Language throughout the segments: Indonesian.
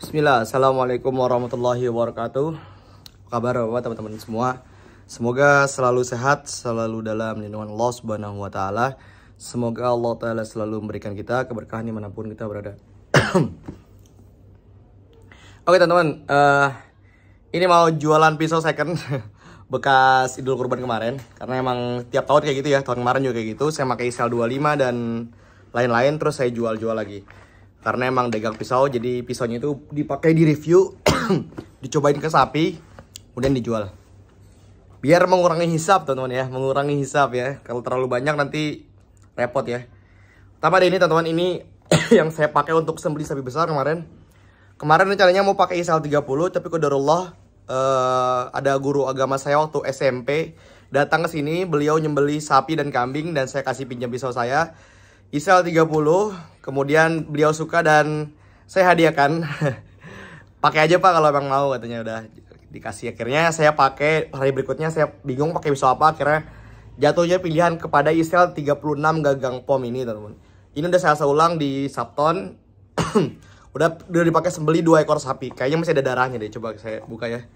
Bismillah, Assalamualaikum warahmatullahi wabarakatuh Kabar apa teman-teman semua Semoga selalu sehat, selalu dalam lindungan Allah subhanahu wa ta'ala Semoga Allah ta'ala selalu memberikan kita keberkahan dimanapun kita berada Oke teman-teman, uh, ini mau jualan pisau second Bekas idul kurban kemarin Karena emang tiap tahun kayak gitu ya, tahun kemarin juga kayak gitu Saya pakai sel 25 dan lain-lain terus saya jual-jual lagi karena emang dagang pisau jadi pisaunya itu dipakai di review dicobain ke sapi kemudian dijual biar mengurangi hisap teman-teman ya mengurangi hisap ya kalau terlalu banyak nanti repot ya pertama ada ini teman-teman ini yang saya pakai untuk sembeli sapi besar kemarin kemarin rencananya mau pakai isal 30 tapi kudarullah uh, eh, ada guru agama saya waktu SMP datang ke sini beliau nyembeli sapi dan kambing dan saya kasih pinjam pisau saya Isel 30 kemudian beliau suka dan saya hadiahkan pakai aja pak kalau emang mau katanya udah dikasih akhirnya saya pakai hari berikutnya saya bingung pakai pisau apa akhirnya jatuhnya pilihan kepada Isel 36 gagang pom ini teman-teman ini udah saya ulang di Sabton udah udah dipakai sembeli dua ekor sapi kayaknya masih ada darahnya deh coba saya buka ya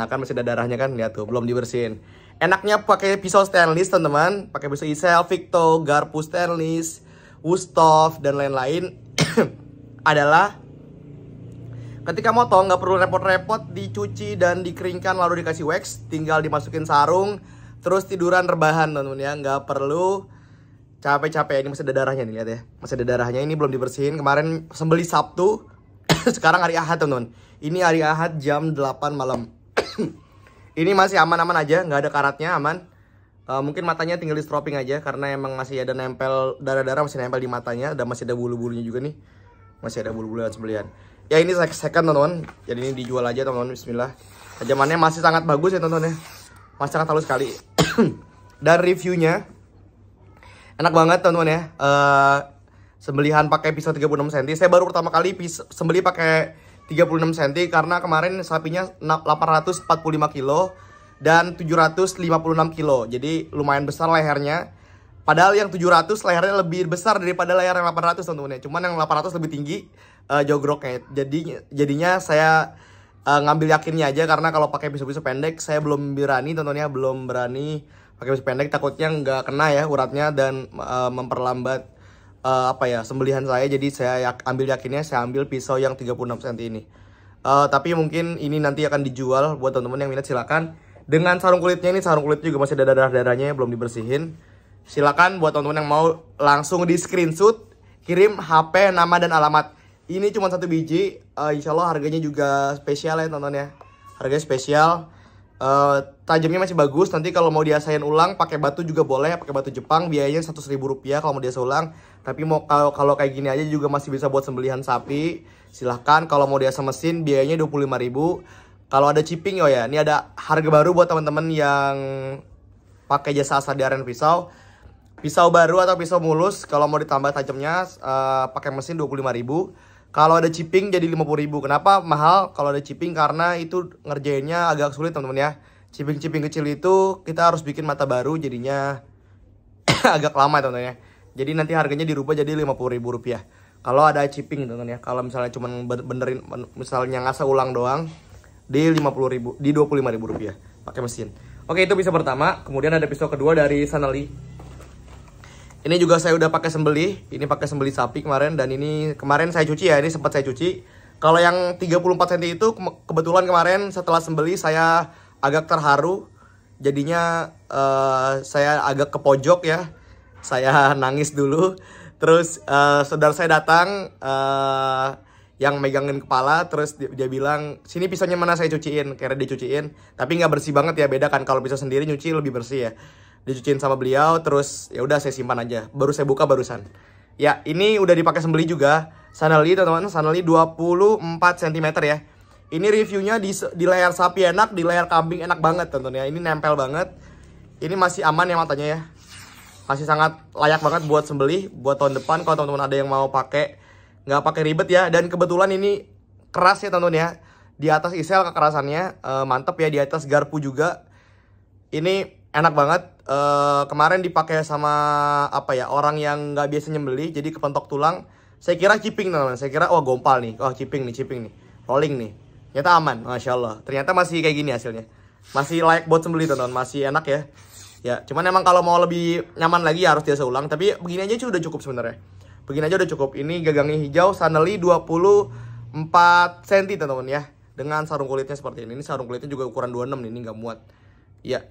nah kan masih ada darahnya kan lihat tuh belum dibersihin enaknya pakai pisau stainless teman-teman pakai pisau Isel Victo Garpu stainless Wustov dan lain-lain adalah ketika motong nggak perlu repot-repot dicuci dan dikeringkan lalu dikasih wax tinggal dimasukin sarung terus tiduran rebahan teman-teman ya nggak perlu capek-capek ini masih ada darahnya nih lihat ya masih ada darahnya ini belum dibersihin kemarin sembeli Sabtu sekarang hari Ahad teman-teman ini hari Ahad jam 8 malam ini masih aman-aman aja nggak ada karatnya aman Uh, mungkin matanya tinggal di stropping aja karena emang masih ada nempel darah-darah masih nempel di matanya dan masih ada bulu-bulunya juga nih. Masih ada bulu-bulu sebelian. Ya ini second teman-teman. Jadi ini dijual aja teman-teman bismillah. Tajamannya masih sangat bagus ya teman-teman ya. Masih sangat halus sekali. dan reviewnya enak banget teman-teman ya. Uh, sembelihan pakai pisau 36 cm. Saya baru pertama kali sembelih pakai 36 cm karena kemarin sapinya 845 kilo dan 756 kilo. Jadi lumayan besar lehernya. Padahal yang 700 lehernya lebih besar daripada layar yang 800 teman-teman ya. Cuman yang 800 lebih tinggi uh, jogroknya. Jadi jadinya saya uh, ngambil yakinnya aja karena kalau pakai pisau-pisau pendek saya belum berani tentunya belum berani pakai pisau pendek takutnya nggak kena ya uratnya dan uh, memperlambat uh, apa ya sembelihan saya jadi saya yak ambil yakinnya saya ambil pisau yang 36 cm ini. Uh, tapi mungkin ini nanti akan dijual buat teman-teman yang minat silakan dengan sarung kulitnya ini sarung kulit juga masih ada darah-darahnya belum dibersihin silakan buat teman-teman yang mau langsung di screenshot kirim HP nama dan alamat ini cuma satu biji uh, Allah harganya juga spesial ya teman-teman ya harganya spesial uh, tajamnya masih bagus nanti kalau mau diasain ulang pakai batu juga boleh pakai batu Jepang biayanya seratus ribu rupiah kalau mau diasah ulang tapi mau kalau kalau kayak gini aja juga masih bisa buat sembelihan sapi silahkan kalau mau diasah mesin biayanya dua puluh kalau ada chipping oh ya, ini ada harga baru buat teman-teman yang pakai jasa asal di aren pisau. Pisau baru atau pisau mulus kalau mau ditambah tajamnya uh, pakai mesin 25.000. Kalau ada chipping jadi 50.000. Kenapa mahal kalau ada chipping? Karena itu ngerjainnya agak sulit teman-teman ya. Chipping-chipping kecil itu kita harus bikin mata baru jadinya agak lama teman-teman ya. Jadi nanti harganya dirubah jadi 50.000 rupiah kalau ada chipping teman-teman ya kalau misalnya cuma benerin misalnya ngasah ulang doang di 50 ribu di 25 ribu rupiah pakai mesin oke itu bisa pertama kemudian ada pisau kedua dari Sanali ini juga saya udah pakai sembeli ini pakai sembeli sapi kemarin dan ini kemarin saya cuci ya ini sempat saya cuci kalau yang 34 cm itu kebetulan kemarin setelah sembeli saya agak terharu jadinya uh, saya agak ke pojok ya saya nangis dulu terus uh, saudara saya datang uh, yang megangin kepala terus dia, dia bilang sini pisaunya mana saya cuciin karena dicuciin tapi nggak bersih banget ya beda kan kalau bisa sendiri nyuci lebih bersih ya dicuciin sama beliau terus ya udah saya simpan aja baru saya buka barusan ya ini udah dipakai sembeli juga sandali teman-teman sandali 24 cm ya ini reviewnya di, di layar sapi enak di layar kambing enak banget teman ya ini nempel banget ini masih aman ya matanya ya masih sangat layak banget buat sembeli buat tahun depan kalau teman-teman ada yang mau pakai nggak pakai ribet ya dan kebetulan ini keras ya teman ya di atas isel kekerasannya e, mantep ya di atas garpu juga ini enak banget e, kemarin dipakai sama apa ya orang yang nggak biasa nyembeli jadi kepentok tulang saya kira chipping teman-teman saya kira wah oh, gompal nih wah oh, chipping nih chipping nih rolling nih ternyata aman masya Allah ternyata masih kayak gini hasilnya masih layak buat sembeli teman-teman masih enak ya ya cuman emang kalau mau lebih nyaman lagi ya harus biasa ulang tapi begini aja sudah cukup sebenarnya Begini aja udah cukup. Ini gagangnya hijau, saneli 24 cm teman-teman ya. Dengan sarung kulitnya seperti ini. Ini sarung kulitnya juga ukuran 26 nih, ini nggak muat. ya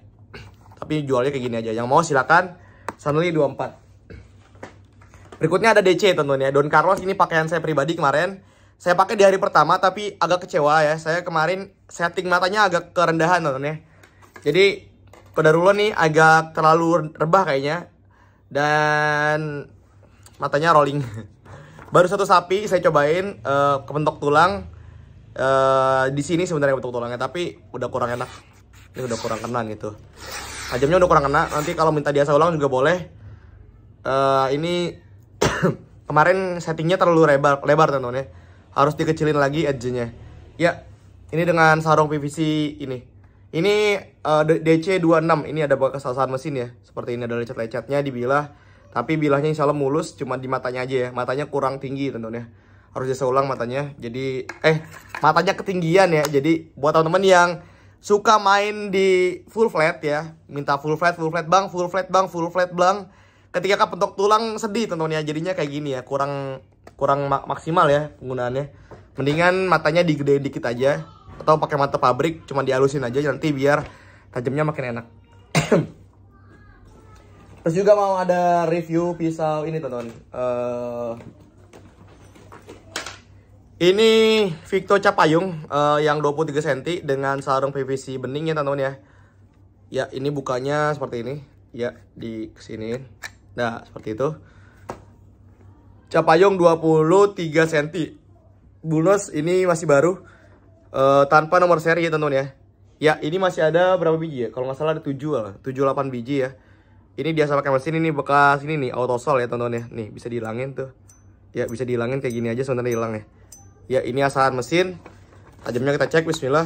Tapi jualnya kayak gini aja. Yang mau silakan saneli 24. Berikutnya ada DC teman-teman ya. Don Carlos ini pakaian saya pribadi kemarin. Saya pakai di hari pertama tapi agak kecewa ya. Saya kemarin setting matanya agak kerendahan teman-teman ya. Jadi pada nih agak terlalu rebah kayaknya dan matanya rolling baru satu sapi saya cobain uh, kepentok tulang uh, di sini sebenarnya bentuk tulangnya tapi udah kurang enak ini udah kurang kena gitu tajamnya udah kurang kena nanti kalau minta dia ulang juga boleh uh, ini kemarin settingnya terlalu lebar lebar teman-teman ya harus dikecilin lagi edge-nya ya ini dengan sarung PVC ini ini uh, DC26 ini ada kesalahan mesin ya seperti ini ada lecet-lecetnya dibilah tapi bilahnya insya Allah mulus, cuma di matanya aja ya. Matanya kurang tinggi tentunya. Harus jasa ulang matanya. Jadi, eh, matanya ketinggian ya. Jadi, buat teman-teman yang suka main di full flat ya. Minta full flat, full flat bang, full flat bang, full flat bang. Ketika kepentok tulang sedih tentunya. Jadinya kayak gini ya, kurang kurang mak maksimal ya penggunaannya. Mendingan matanya digedein dikit aja atau pakai mata pabrik cuma dihalusin aja nanti biar tajamnya makin enak. Terus juga mau ada review pisau ini teman-teman. Uh, eh, ini Victo Capayung uh, yang 23 cm dengan sarung PVC beningnya, ya teman-teman ya. Ya, ini bukanya seperti ini. Ya, di sini. Nah, seperti itu. Capayung 23 cm. Bulus ini masih baru. Uh, tanpa nomor seri ya teman-teman ya. Ya, ini masih ada berapa biji ya? Kalau nggak salah ada 7 lah. 7 8 biji ya ini biasa pakai mesin ini bekas ini nih autosol ya tonton ya nih bisa dihilangin tuh ya bisa dihilangin kayak gini aja sebenarnya hilang ya ya ini asahan mesin tajamnya kita cek bismillah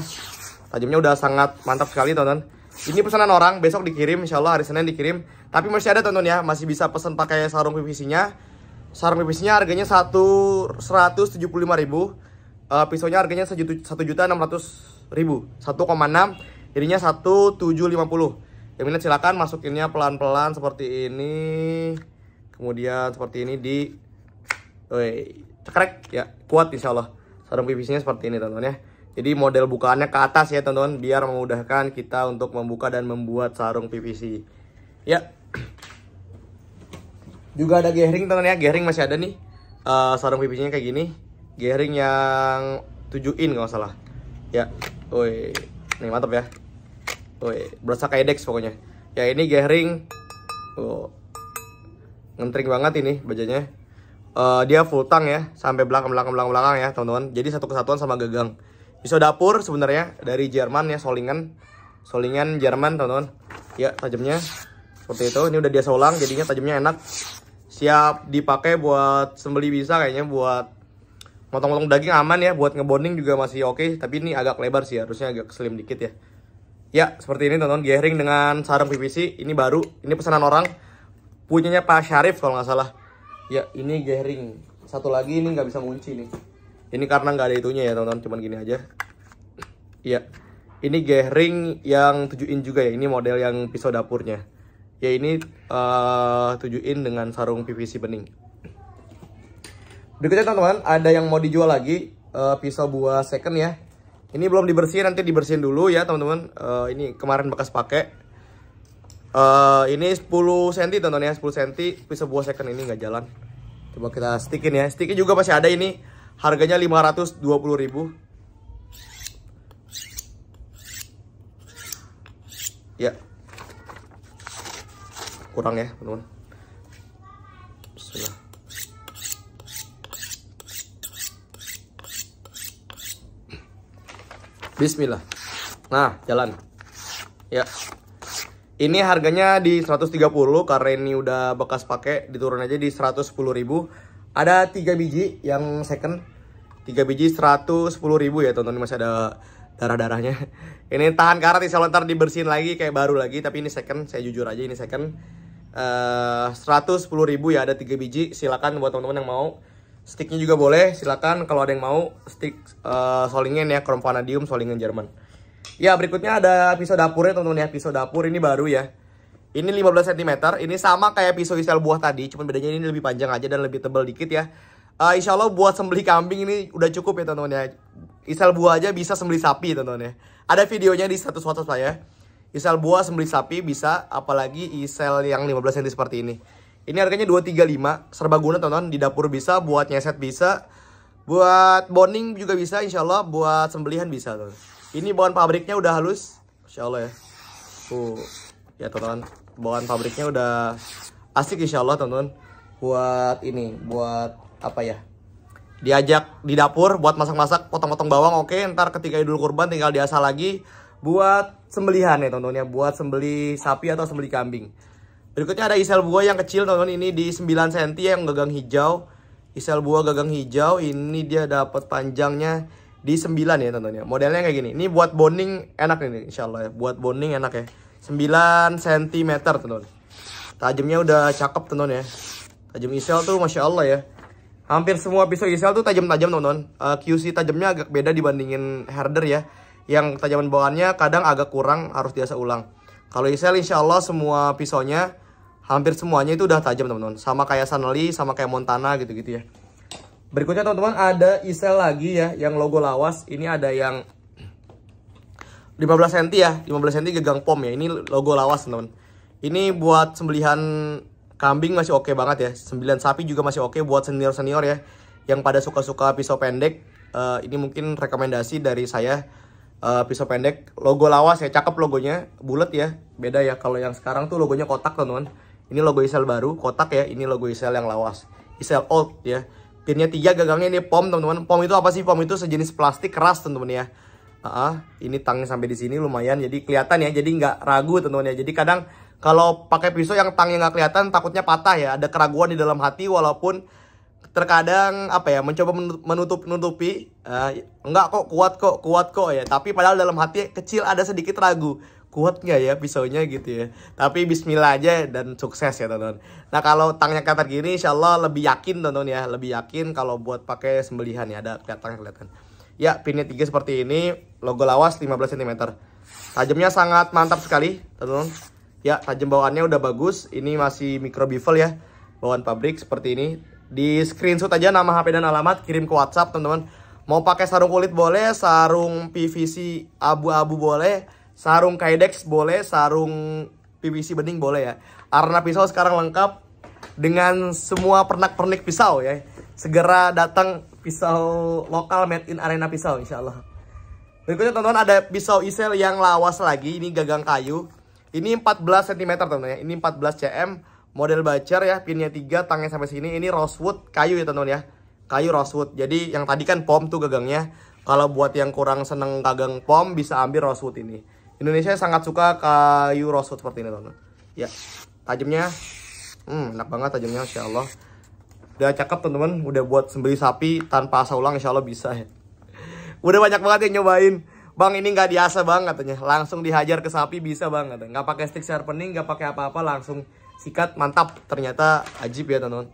tajamnya udah sangat mantap sekali tonton ini pesanan orang besok dikirim insyaallah hari Senin dikirim tapi masih ada tonton ya masih bisa pesan pakai sarung PVC nya sarung PVC nya harganya satu seratus tujuh puluh lima ribu uh, pisaunya harganya satu juta enam ratus ribu satu koma enam jadinya satu tujuh lima puluh minat silakan masukinnya pelan-pelan seperti ini. Kemudian seperti ini di Woi, cekrek ya, kuat insya Allah. Sarung pipisnya seperti ini teman-teman ya. Jadi model bukaannya ke atas ya teman-teman biar memudahkan kita untuk membuka dan membuat sarung PVC. Ya. Juga ada gearing teman-teman ya. Gearing masih ada nih. Uh, sarung PVC-nya kayak gini. Gearing yang 7 in kalau salah. Ya. Woi. Nih mantap ya. Woi, berasa kayak Dex pokoknya. Ya ini gearing oh, ngentring banget ini bajanya. Uh, dia full tank ya, sampai belakang belakang belakang ya teman-teman. Jadi satu kesatuan sama gagang. Bisa dapur sebenarnya dari Jerman ya, solingan, solingan Jerman teman-teman. Ya tajamnya seperti itu. Ini udah dia solang, jadinya tajamnya enak. Siap dipakai buat sembeli bisa kayaknya buat motong-motong daging aman ya buat ngebonding juga masih oke okay, tapi ini agak lebar sih harusnya agak slim dikit ya Ya, seperti ini teman-teman, gearing dengan sarung PVC. Ini baru, ini pesanan orang. Punyanya Pak Syarif kalau nggak salah. Ya, ini gearing. Satu lagi ini nggak bisa ngunci nih. Ini karena nggak ada itunya ya teman-teman, cuman gini aja. Ya Ini gearing yang 7 in juga ya. Ini model yang pisau dapurnya. Ya, ini uh, 7 in dengan sarung PVC bening. Berikutnya teman-teman, ada yang mau dijual lagi. Uh, pisau buah second ya ini belum dibersihin, nanti dibersihin dulu ya teman-teman. Uh, ini kemarin bekas pakai. Uh, ini 10 cm teman-teman ya, 10 cm bisa buah second ini nggak jalan. Coba kita stickin ya. stikin juga masih ada ini. Harganya 520 ribu Ya. Kurang ya, teman-teman. Bismillah. Nah, jalan. Ya. Ini harganya di 130 karena ini udah bekas pakai, diturun aja di 110.000. Ada 3 biji yang second. 3 biji 110.000 ya, tonton masih ada darah-darahnya. Ini tahan karat insyaallah ntar dibersihin lagi kayak baru lagi, tapi ini second, saya jujur aja ini second. Eh uh, 110.000 ya ada 3 biji, silakan buat teman-teman yang mau sticknya juga boleh silakan kalau ada yang mau stick uh, solingen ya chrome vanadium solingen Jerman ya berikutnya ada pisau dapurnya teman-teman ya pisau dapur ini baru ya ini 15 cm ini sama kayak pisau isel buah tadi cuman bedanya ini lebih panjang aja dan lebih tebal dikit ya uh, Insya Allah buat sembelih kambing ini udah cukup ya teman-teman ya isel buah aja bisa sembelih sapi teman-teman ya ada videonya di status WhatsApp saya isel buah sembelih sapi bisa apalagi isel yang 15 cm seperti ini ini harganya 235, serbaguna teman-teman, di dapur bisa, buat nyeset bisa, buat boning juga bisa insya Allah, buat sembelihan bisa teman. Ini bawaan pabriknya udah halus, insya Allah ya. Tuh, ya teman-teman, bawaan pabriknya udah asik insya Allah teman-teman. Buat ini, buat apa ya? Diajak di dapur buat masak-masak, potong-potong bawang, oke. Ntar ketika idul kurban tinggal diasah lagi buat sembelihan ya teman-teman ya, buat sembeli sapi atau sembeli kambing. Berikutnya ada isel buah yang kecil teman-teman ini di 9 cm yang gagang hijau. Isel buah gagang hijau ini dia dapat panjangnya di 9 ya teman-teman ya. Modelnya kayak gini. Ini buat bonding enak nih insyaallah ya. Buat bonding enak ya. 9 cm teman-teman. Tajamnya udah cakep teman-teman ya. Tajam isel tuh Masya Allah ya. Hampir semua pisau isel tuh tajam-tajam teman-teman. Uh, eh, QC tajamnya agak beda dibandingin herder ya. Yang tajaman bawaannya kadang agak kurang harus biasa ulang. Kalau Isel insya Allah semua pisaunya hampir semuanya itu udah tajam teman-teman. Sama kayak Sanelli, sama kayak Montana gitu-gitu ya. Berikutnya teman-teman ada Isel lagi ya yang logo lawas. Ini ada yang 15 cm ya, 15 cm gegang pom ya. Ini logo lawas teman-teman. Ini buat sembelihan kambing masih oke okay banget ya. Sembilan sapi juga masih oke okay buat senior-senior ya. Yang pada suka-suka pisau pendek. Uh, ini mungkin rekomendasi dari saya uh, pisau pendek logo lawas ya cakep logonya bulat ya beda ya kalau yang sekarang tuh logonya kotak teman-teman ini logo Isel baru kotak ya ini logo Isel yang lawas Isel old ya pinnya tiga gagangnya ini pom teman-teman pom itu apa sih pom itu sejenis plastik keras teman-teman ya uh, uh, ini tangnya sampai di sini lumayan jadi kelihatan ya jadi nggak ragu teman-teman ya jadi kadang kalau pakai pisau yang tangnya nggak kelihatan takutnya patah ya ada keraguan di dalam hati walaupun terkadang apa ya mencoba menutup nutupi uh, eh, enggak kok kuat kok kuat kok ya tapi padahal dalam hati kecil ada sedikit ragu kuat nggak ya pisaunya gitu ya tapi Bismillah aja dan sukses ya teman teman nah kalau tangnya kata gini Insya Allah lebih yakin teman-teman ya lebih yakin kalau buat pakai sembelihan ya ada kelihatan kelihatan ya pinnya tiga seperti ini logo lawas 15 cm tajamnya sangat mantap sekali teman-teman ya tajam bawaannya udah bagus ini masih micro bevel ya bawaan pabrik seperti ini di screenshot aja nama HP dan alamat, kirim ke WhatsApp teman-teman. Mau pakai sarung kulit boleh, sarung PVC abu-abu boleh, sarung Kydex boleh, sarung PVC bening boleh ya. Karena pisau sekarang lengkap dengan semua pernak-pernik pisau ya. Segera datang pisau lokal made in Arena Pisau insya Allah. Berikutnya teman-teman ada pisau isel yang lawas lagi, ini gagang kayu. Ini 14 cm teman-teman ya, ini 14 cm model bacer ya pinnya tiga tangnya sampai sini ini rosewood kayu ya teman-teman ya kayu rosewood jadi yang tadi kan pom tuh gagangnya kalau buat yang kurang seneng gagang pom bisa ambil rosewood ini Indonesia sangat suka kayu rosewood seperti ini teman-teman ya tajamnya hmm, enak banget tajamnya insya Allah udah cakep teman-teman udah buat sembeli sapi tanpa asa ulang insya Allah bisa ya udah banyak banget yang nyobain Bang ini nggak biasa bang katanya Langsung dihajar ke sapi bisa banget Nggak pakai stick sharpening, nggak pakai apa-apa langsung sikat mantap ternyata ajib ya teman-teman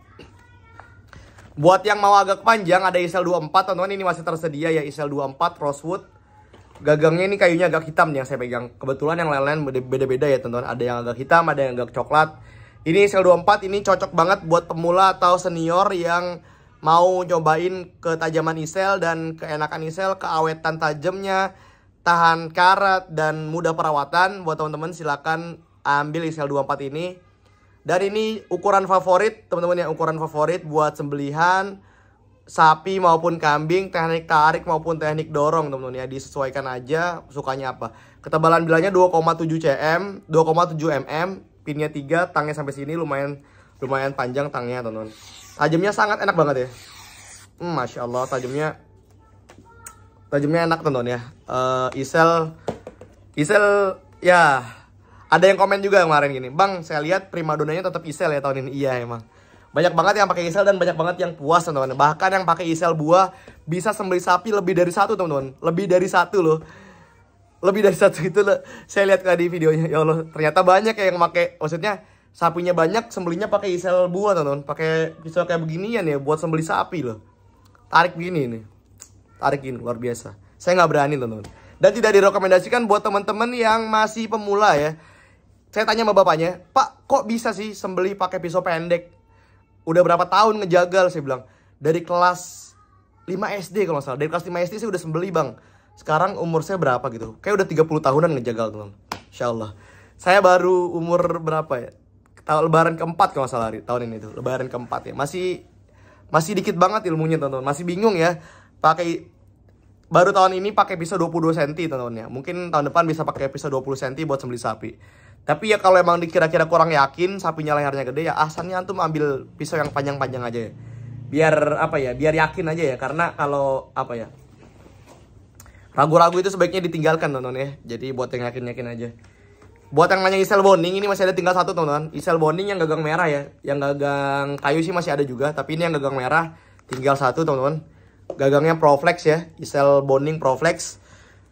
buat yang mau agak panjang ada isel 24 teman-teman ini masih tersedia ya isel 24 Rosewood gagangnya ini kayunya agak hitam nih yang saya pegang kebetulan yang lain-lain beda-beda ya teman-teman ada yang agak hitam ada yang agak coklat ini isel 24 ini cocok banget buat pemula atau senior yang mau cobain ketajaman isel dan keenakan isel, keawetan tajamnya, tahan karat dan mudah perawatan buat teman-teman silakan ambil isel 24 ini. Dan ini ukuran favorit, teman-teman yang ukuran favorit buat sembelihan sapi maupun kambing, teknik tarik maupun teknik dorong teman-teman ya disesuaikan aja sukanya apa. Ketebalan bilanya 2,7 cm, 2,7 mm, pinnya 3, tangnya sampai sini lumayan lumayan panjang tangnya teman-teman. Tajamnya sangat enak banget ya. Hmm, Masya Allah tajamnya tajamnya enak teman-teman ya. Uh, isel isel ya ada yang komen juga kemarin gini, Bang, saya lihat primadonanya tetap Isel ya tahun ini. Iya emang. Banyak banget yang pakai Isel dan banyak banget yang puas teman-teman. Bahkan yang pakai Isel buah bisa sembelih sapi lebih dari satu teman-teman. Lebih dari satu loh. Lebih dari satu itu loh. Saya lihat tadi videonya. Ya Allah, ternyata banyak ya yang pakai. Maksudnya sapinya banyak, sembelihnya pakai Isel buah teman-teman. Pakai pisau kayak beginian ya buat sembelih sapi loh. Tarik begini nih. Tarik gini, luar biasa. Saya nggak berani teman-teman. Dan tidak direkomendasikan buat teman-teman yang masih pemula ya saya tanya sama bapaknya, Pak, kok bisa sih sembeli pakai pisau pendek? Udah berapa tahun ngejagal? Saya bilang, dari kelas 5 SD kalau salah. Dari kelas 5 SD saya udah sembeli, Bang. Sekarang umur saya berapa gitu? Kayak udah 30 tahunan ngejagal, teman. Insya Allah. Saya baru umur berapa ya? Tahun lebaran keempat kalau salah hari, tahun ini tuh. Lebaran keempat ya. Masih masih dikit banget ilmunya, teman-teman. Masih bingung ya. Pakai baru tahun ini pakai pisau 22 cm, teman-teman ya. Mungkin tahun depan bisa pakai pisau 20 cm buat sembeli sapi. Tapi ya kalau emang dikira-kira kurang yakin sapinya lehernya gede ya asalnya antum ambil pisau yang panjang-panjang aja ya. Biar apa ya? Biar yakin aja ya karena kalau apa ya? Ragu-ragu itu sebaiknya ditinggalkan teman-teman ya. Jadi buat yang yakin-yakin aja. Buat yang nanya Isel Bonding ini masih ada tinggal satu teman-teman. Isel Bonding yang gagang merah ya. Yang gagang kayu sih masih ada juga, tapi ini yang gagang merah tinggal satu teman-teman. Gagangnya Proflex ya. Isel Bonding Proflex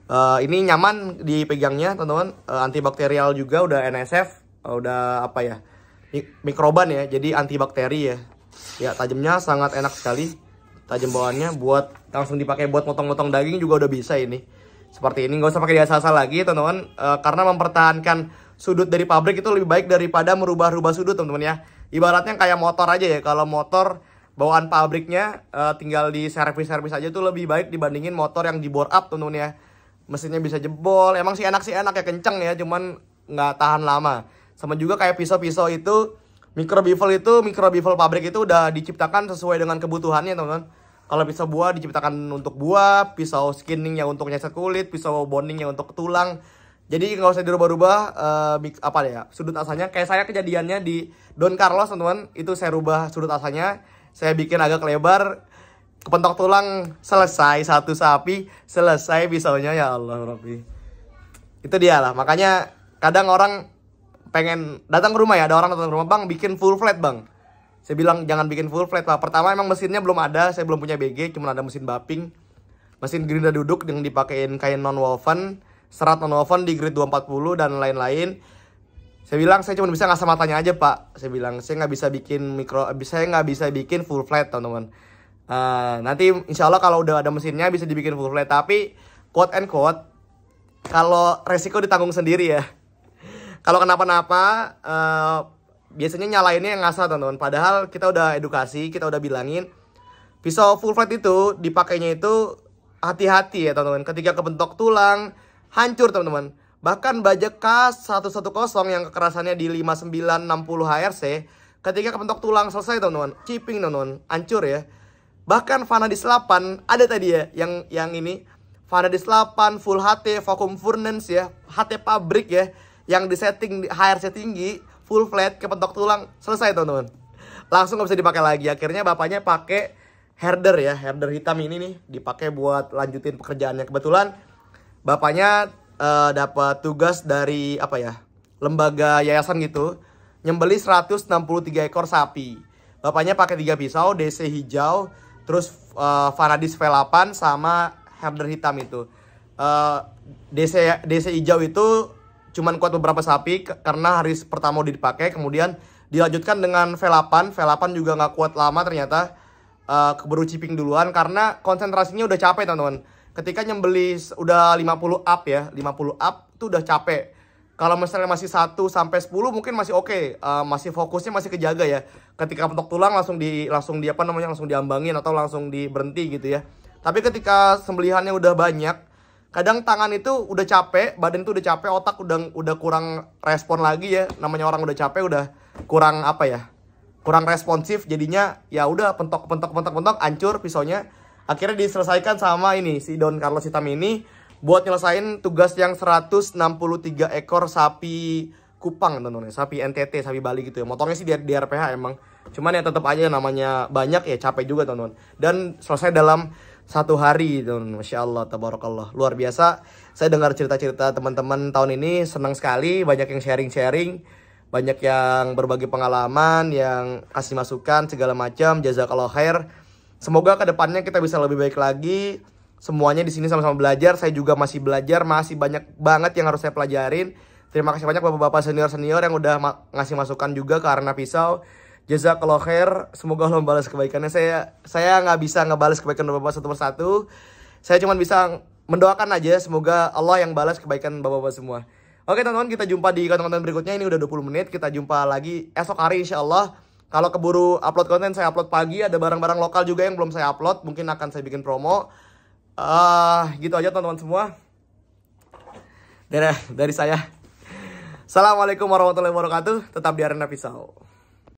Uh, ini nyaman dipegangnya teman-teman. Uh, antibakterial juga udah NSF, uh, udah apa ya? mikroban ya. Jadi antibakteri ya. Ya, tajamnya sangat enak sekali. Tajam bawaannya buat langsung dipakai buat motong-motong daging juga udah bisa ini. Seperti ini nggak usah pakai dasar asal lagi teman-teman uh, karena mempertahankan sudut dari pabrik itu lebih baik daripada merubah-rubah sudut teman-teman ya. Ibaratnya kayak motor aja ya. Kalau motor bawaan pabriknya uh, tinggal di servis-servis aja tuh lebih baik dibandingin motor yang dibor up teman-teman ya mesinnya bisa jebol emang sih enak sih enak ya kenceng ya cuman nggak tahan lama sama juga kayak pisau-pisau itu micro bevel itu micro bevel pabrik itu udah diciptakan sesuai dengan kebutuhannya teman-teman kalau pisau buah diciptakan untuk buah pisau skinningnya untuk nyeset kulit pisau bondingnya untuk tulang jadi nggak usah dirubah-rubah uh, apa ya sudut asalnya kayak saya kejadiannya di Don Carlos teman-teman itu saya rubah sudut asalnya saya bikin agak lebar kepentok tulang selesai satu sapi selesai pisaunya ya Allah Rabbi itu dia lah makanya kadang orang pengen datang ke rumah ya ada orang datang ke rumah bang bikin full flat bang saya bilang jangan bikin full flat pak pertama emang mesinnya belum ada saya belum punya BG cuma ada mesin baping mesin gerinda duduk yang dipakein kain non woven serat non woven di grid 240 dan lain-lain saya bilang saya cuma bisa ngasih matanya aja pak saya bilang saya nggak bisa bikin mikro saya nggak bisa bikin full flat teman-teman Uh, nanti insya Allah kalau udah ada mesinnya bisa dibikin full flat tapi quote and quote kalau resiko ditanggung sendiri ya kalau kenapa-napa uh, biasanya nyalainnya yang ngasal teman-teman padahal kita udah edukasi kita udah bilangin pisau full flat itu dipakainya itu hati-hati ya teman-teman ketika kebentok tulang hancur teman-teman bahkan baja khas 110 yang kekerasannya di 5960 HRC ketika kebentok tulang selesai teman-teman chipping teman-teman hancur ya Bahkan Vanadis 8 ada tadi ya yang yang ini Vanadis 8 full HT vacuum furnace ya, HT pabrik ya yang disetting HRC tinggi, full flat kepentok tulang, selesai teman-teman. Langsung nggak bisa dipakai lagi. Akhirnya bapaknya pakai herder ya, herder hitam ini nih dipakai buat lanjutin pekerjaannya. Kebetulan bapaknya uh, dapat tugas dari apa ya? lembaga yayasan gitu nyembeli 163 ekor sapi. Bapaknya pakai tiga pisau, DC hijau, terus uh, eh, Vanadis V8 sama herder hitam itu. Uh, eh, DC DC hijau itu cuman kuat beberapa sapi karena hari pertama udah dipakai, kemudian dilanjutkan dengan V8. V8 juga nggak kuat lama ternyata uh, keburu chipping duluan karena konsentrasinya udah capek teman-teman. Ketika nyembeli udah 50 up ya, 50 up tuh udah capek kalau misalnya masih 1 sampai 10 mungkin masih oke, okay, uh, eh, masih fokusnya masih kejaga ya. Ketika bentuk tulang langsung di langsung di apa namanya langsung diambangin atau langsung diberhenti gitu ya. Tapi ketika sembelihannya udah banyak, kadang tangan itu udah capek, badan itu udah capek, otak udah udah kurang respon lagi ya. Namanya orang udah capek udah kurang apa ya? Kurang responsif jadinya ya udah pentok pentok pentok pentok hancur pisaunya. Akhirnya diselesaikan sama ini si Don Carlos Hitam ini buat nyelesain tugas yang 163 ekor sapi Kupang teman-teman, sapi NTT, sapi Bali gitu ya. Motornya sih di, di RPH emang. Cuman ya tetap aja namanya banyak ya capek juga teman-teman. Dan selesai dalam satu hari teman Masya Allah, tabarakallah. Luar biasa. Saya dengar cerita-cerita teman-teman tahun ini senang sekali. Banyak yang sharing-sharing. Banyak yang berbagi pengalaman, yang kasih masukan segala macam. Jazakallah khair. Semoga kedepannya kita bisa lebih baik lagi semuanya di sini sama-sama belajar. Saya juga masih belajar, masih banyak banget yang harus saya pelajarin. Terima kasih banyak bapak-bapak senior-senior yang udah ma ngasih masukan juga karena Pisau. Jazakallah khair, semoga Allah membalas kebaikannya. Saya saya nggak bisa ngebalas kebaikan bapak-bapak satu persatu. Saya cuma bisa mendoakan aja semoga Allah yang balas kebaikan bapak-bapak semua. Oke teman-teman kita jumpa di konten-konten berikutnya ini udah 20 menit kita jumpa lagi esok hari insya Allah kalau keburu upload konten saya upload pagi ada barang-barang lokal juga yang belum saya upload mungkin akan saya bikin promo uh, gitu aja teman-teman semua dari dari saya assalamualaikum warahmatullahi wabarakatuh tetap di arena pisau